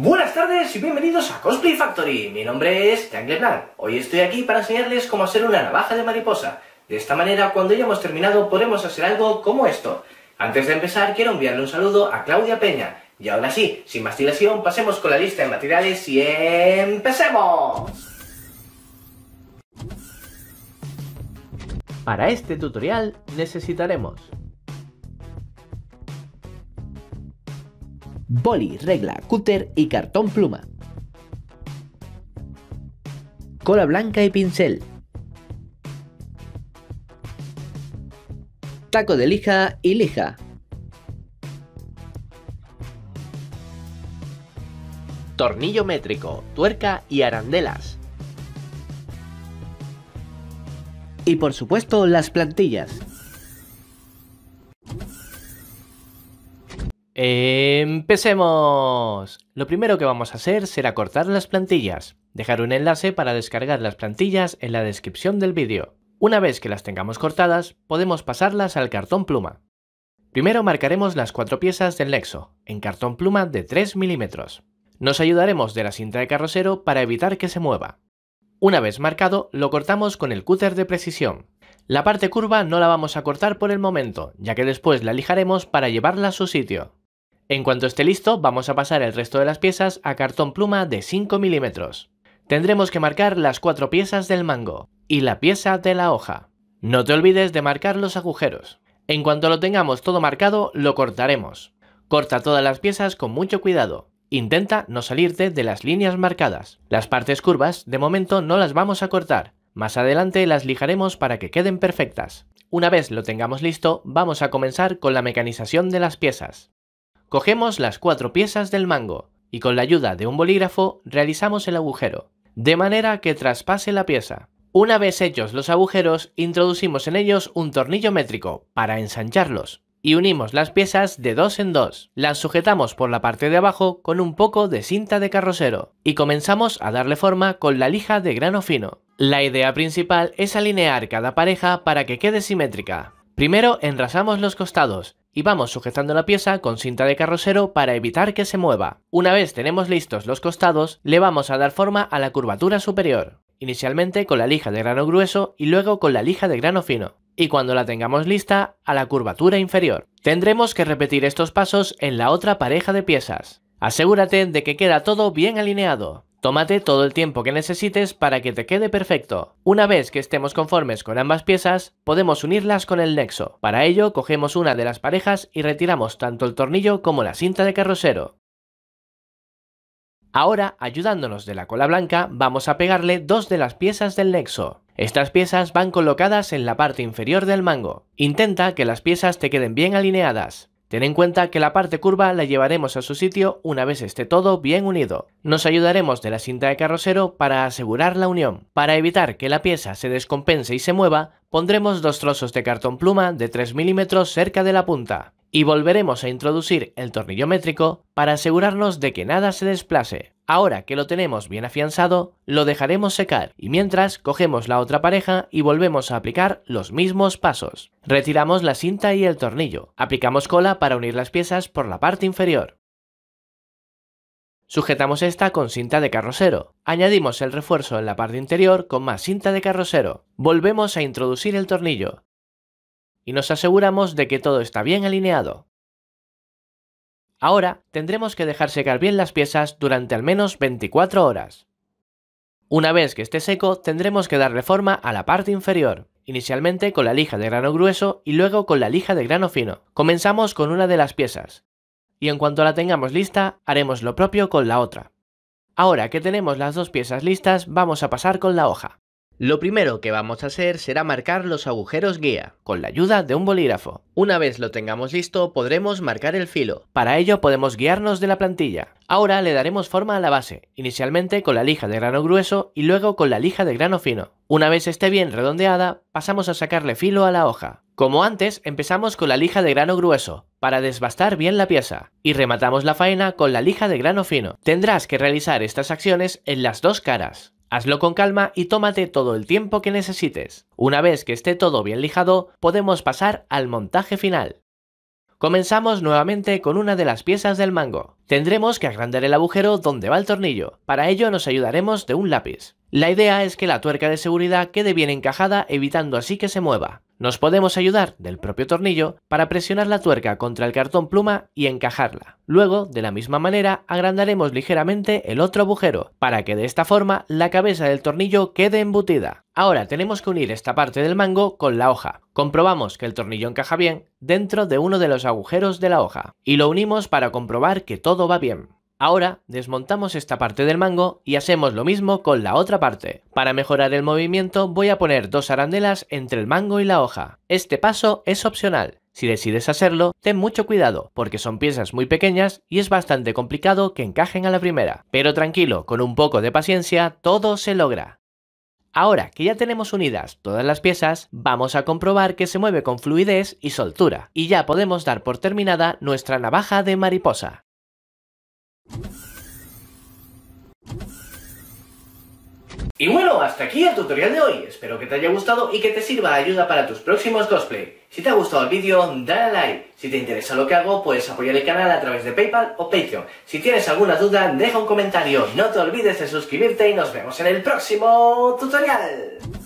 Buenas tardes y bienvenidos a Cosplay Factory. Mi nombre es Blanc. Hoy estoy aquí para enseñarles cómo hacer una navaja de mariposa. De esta manera, cuando ya hemos terminado, podemos hacer algo como esto. Antes de empezar, quiero enviarle un saludo a Claudia Peña. Y ahora sí, sin más dilación, pasemos con la lista de materiales y empecemos. Para este tutorial necesitaremos boli, regla, cúter y cartón pluma. Cola blanca y pincel. Taco de lija y lija. Tornillo métrico, tuerca y arandelas. Y por supuesto las plantillas. Empecemos. Lo primero que vamos a hacer será cortar las plantillas. Dejar un enlace para descargar las plantillas en la descripción del vídeo. Una vez que las tengamos cortadas, podemos pasarlas al cartón pluma. Primero marcaremos las cuatro piezas del nexo, en cartón pluma de 3 milímetros. Nos ayudaremos de la cinta de carrocero para evitar que se mueva. Una vez marcado, lo cortamos con el cúter de precisión. La parte curva no la vamos a cortar por el momento, ya que después la lijaremos para llevarla a su sitio. En cuanto esté listo, vamos a pasar el resto de las piezas a cartón pluma de 5 milímetros. Tendremos que marcar las cuatro piezas del mango y la pieza de la hoja. No te olvides de marcar los agujeros. En cuanto lo tengamos todo marcado, lo cortaremos. Corta todas las piezas con mucho cuidado. Intenta no salirte de las líneas marcadas. Las partes curvas, de momento, no las vamos a cortar. Más adelante las lijaremos para que queden perfectas. Una vez lo tengamos listo, vamos a comenzar con la mecanización de las piezas. Cogemos las cuatro piezas del mango y con la ayuda de un bolígrafo realizamos el agujero, de manera que traspase la pieza. Una vez hechos los agujeros, introducimos en ellos un tornillo métrico para ensancharlos y unimos las piezas de dos en dos. Las sujetamos por la parte de abajo con un poco de cinta de carrocero y comenzamos a darle forma con la lija de grano fino. La idea principal es alinear cada pareja para que quede simétrica. Primero enrasamos los costados y vamos sujetando la pieza con cinta de carrocero para evitar que se mueva. Una vez tenemos listos los costados, le vamos a dar forma a la curvatura superior, inicialmente con la lija de grano grueso y luego con la lija de grano fino, y cuando la tengamos lista, a la curvatura inferior. Tendremos que repetir estos pasos en la otra pareja de piezas. Asegúrate de que queda todo bien alineado. Tómate todo el tiempo que necesites para que te quede perfecto. Una vez que estemos conformes con ambas piezas, podemos unirlas con el nexo. Para ello, cogemos una de las parejas y retiramos tanto el tornillo como la cinta de carrocero. Ahora, ayudándonos de la cola blanca, vamos a pegarle dos de las piezas del nexo. Estas piezas van colocadas en la parte inferior del mango. Intenta que las piezas te queden bien alineadas. Ten en cuenta que la parte curva la llevaremos a su sitio una vez esté todo bien unido. Nos ayudaremos de la cinta de carrocero para asegurar la unión. Para evitar que la pieza se descompense y se mueva, pondremos dos trozos de cartón pluma de 3 milímetros cerca de la punta. Y volveremos a introducir el tornillo métrico para asegurarnos de que nada se desplace. Ahora que lo tenemos bien afianzado, lo dejaremos secar y mientras cogemos la otra pareja y volvemos a aplicar los mismos pasos. Retiramos la cinta y el tornillo. Aplicamos cola para unir las piezas por la parte inferior. Sujetamos esta con cinta de carrocero. Añadimos el refuerzo en la parte interior con más cinta de carrocero. Volvemos a introducir el tornillo. Y nos aseguramos de que todo está bien alineado. Ahora tendremos que dejar secar bien las piezas durante al menos 24 horas. Una vez que esté seco tendremos que darle forma a la parte inferior, inicialmente con la lija de grano grueso y luego con la lija de grano fino. Comenzamos con una de las piezas, y en cuanto la tengamos lista haremos lo propio con la otra. Ahora que tenemos las dos piezas listas vamos a pasar con la hoja. Lo primero que vamos a hacer será marcar los agujeros guía, con la ayuda de un bolígrafo. Una vez lo tengamos listo, podremos marcar el filo. Para ello podemos guiarnos de la plantilla. Ahora le daremos forma a la base, inicialmente con la lija de grano grueso y luego con la lija de grano fino. Una vez esté bien redondeada, pasamos a sacarle filo a la hoja. Como antes, empezamos con la lija de grano grueso, para desbastar bien la pieza, y rematamos la faena con la lija de grano fino. Tendrás que realizar estas acciones en las dos caras. Hazlo con calma y tómate todo el tiempo que necesites. Una vez que esté todo bien lijado, podemos pasar al montaje final. Comenzamos nuevamente con una de las piezas del mango. Tendremos que agrandar el agujero donde va el tornillo, para ello nos ayudaremos de un lápiz. La idea es que la tuerca de seguridad quede bien encajada evitando así que se mueva. Nos podemos ayudar del propio tornillo para presionar la tuerca contra el cartón pluma y encajarla. Luego, de la misma manera, agrandaremos ligeramente el otro agujero, para que de esta forma la cabeza del tornillo quede embutida. Ahora tenemos que unir esta parte del mango con la hoja. Comprobamos que el tornillo encaja bien dentro de uno de los agujeros de la hoja, y lo unimos para comprobar que todo va bien. Ahora desmontamos esta parte del mango y hacemos lo mismo con la otra parte. Para mejorar el movimiento voy a poner dos arandelas entre el mango y la hoja. Este paso es opcional. Si decides hacerlo, ten mucho cuidado, porque son piezas muy pequeñas y es bastante complicado que encajen a la primera. Pero tranquilo, con un poco de paciencia, todo se logra. Ahora que ya tenemos unidas todas las piezas, vamos a comprobar que se mueve con fluidez y soltura, y ya podemos dar por terminada nuestra navaja de mariposa. Y bueno, hasta aquí el tutorial de hoy. Espero que te haya gustado y que te sirva de ayuda para tus próximos cosplay. Si te ha gustado el vídeo, dale a like. Si te interesa lo que hago, puedes apoyar el canal a través de PayPal o Patreon. Si tienes alguna duda, deja un comentario. No te olvides de suscribirte y nos vemos en el próximo tutorial.